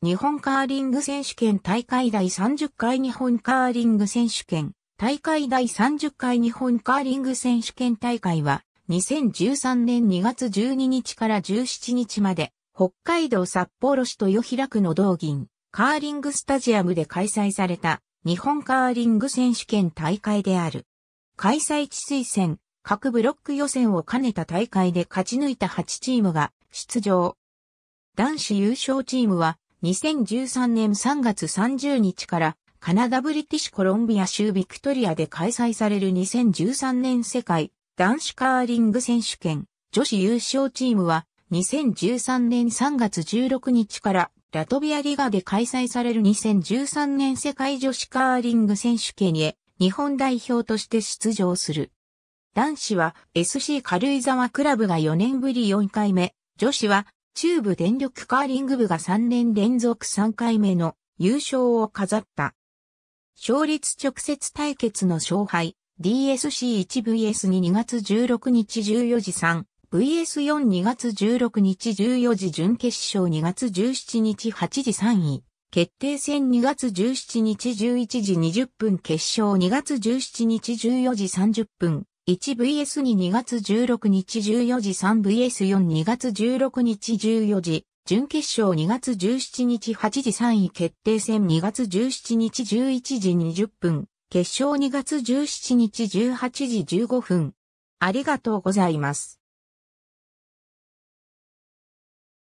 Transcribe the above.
日本カーリング選手権大会第30回日本カーリング選手権大会第30回日本カーリング選手権大会は2013年2月12日から17日まで北海道札幌市豊平区の道銀カーリングスタジアムで開催された日本カーリング選手権大会である。開催地推薦各ブロック予選を兼ねた大会で勝ち抜いた8チームが出場。男子優勝チームは2013年3月30日からカナダブリティッシュコロンビア州ビクトリアで開催される2013年世界男子カーリング選手権女子優勝チームは2013年3月16日からラトビアリガで開催される2013年世界女子カーリング選手権へ日本代表として出場する。男子は SC 軽井沢クラブが4年ぶり4回目、女子は中部電力カーリング部が3年連続3回目の優勝を飾った。勝率直接対決の勝敗、DSC1VS22 月16日14時 3VS42 月16日14時準決勝2月17日8時3位。決定戦2月17日11時20分決勝2月17日14時30分 1vs22 月16日14時 3vs42 月16日14時、準決勝2月17日8時3位決定戦2月17日11時20分、決勝2月17日18時15分。ありがとうございます。